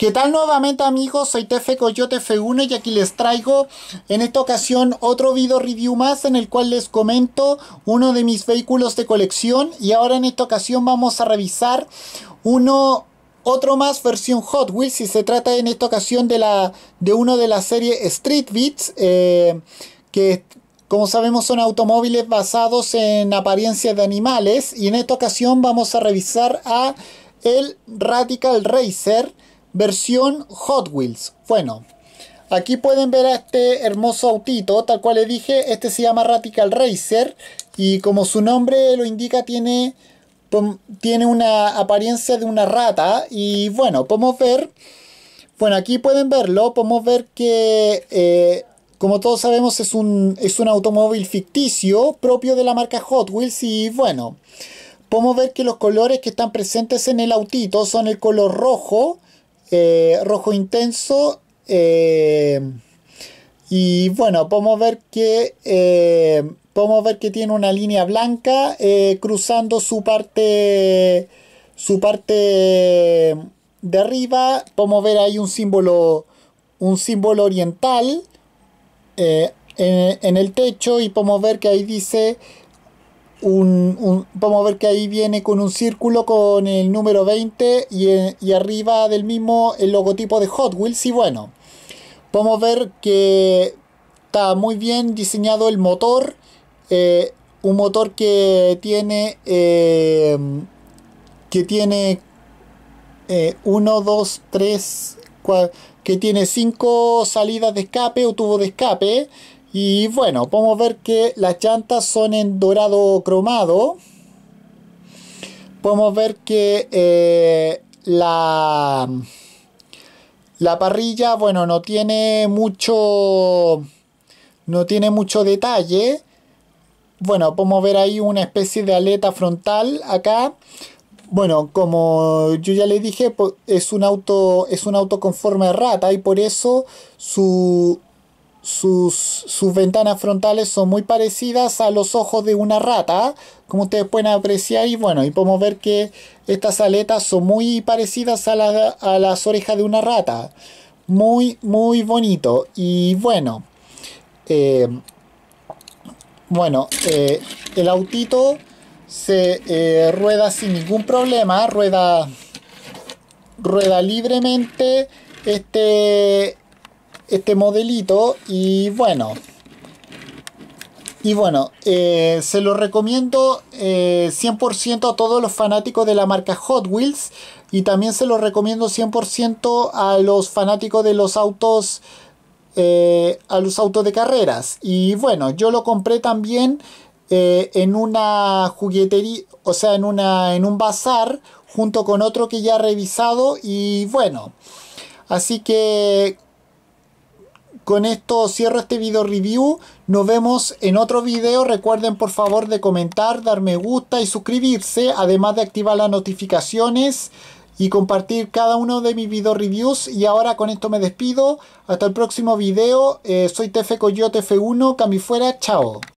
¿Qué tal nuevamente amigos? Soy Tefe Coyote F1 y aquí les traigo en esta ocasión otro video review más en el cual les comento uno de mis vehículos de colección y ahora en esta ocasión vamos a revisar uno otro más versión Hot Wheels y se trata en esta ocasión de, la, de uno de la serie Street Beats eh, que como sabemos son automóviles basados en apariencias de animales y en esta ocasión vamos a revisar a el Radical Racer versión Hot Wheels. Bueno, aquí pueden ver a este hermoso autito, tal cual le dije, este se llama Radical Racer y como su nombre lo indica tiene, tiene una apariencia de una rata y bueno, podemos ver, bueno aquí pueden verlo, podemos ver que... Eh, como todos sabemos es un, es un automóvil ficticio propio de la marca Hot Wheels y bueno, podemos ver que los colores que están presentes en el autito son el color rojo, eh, rojo intenso. Eh, y bueno, podemos ver que eh, podemos ver que tiene una línea blanca cruzando su parte su parte de arriba. Podemos ver ahí un símbolo un símbolo oriental en, el techo y podemos ver que ahí dice un, vamos a ver que ahí viene con un círculo con el número 20 eh, y, arriba del mismo el logotipo de Hot Wheels y bueno podemos ver que está muy bien diseñado el motor eh, un motor que tiene eh, que tiene 1, 2, 3, que tiene 5 salidas de escape o tubo de escape y bueno, podemos ver que las llantas son en dorado cromado. Podemos ver que eh, la, la parrilla, bueno, no tiene mucho, no tiene mucho detalle. Bueno, podemos ver ahí una especie de aleta frontal acá. Bueno, como yo ya le dije, es un auto, es un auto con forma de rata y por eso su, sus, ventanas frontales son muy parecidas a los ojos de una rata, como ustedes pueden apreciar. Y bueno, y podemos ver que estas aletas son muy parecidas a, las orejas de una rata. Muy, muy bonito. Y bueno, eh, bueno, eh, el autito se eh, rueda sin ningún problema, rueda, rueda libremente. Este, este modelito y bueno y bueno, eh, se lo recomiendo 100% eh, a todos los fanáticos de la marca Hot Wheels y también se lo recomiendo 100% a los fanáticos de los autos eh, a los autos de carreras. Y bueno, yo lo compré también en una juguetería, o sea, en una en un bazar junto con otro que ya he revisado y bueno, así que con esto cierro este video review. Nos vemos en otro video. Recuerden por favor de comentar, dar me gusta y suscribirse. Además de activar las notificaciones y compartir cada uno de mis video reviews. Y ahora con esto me despido. Hasta el próximo video. Eh, soy TF Coyote F1. Cami fuera. Chao.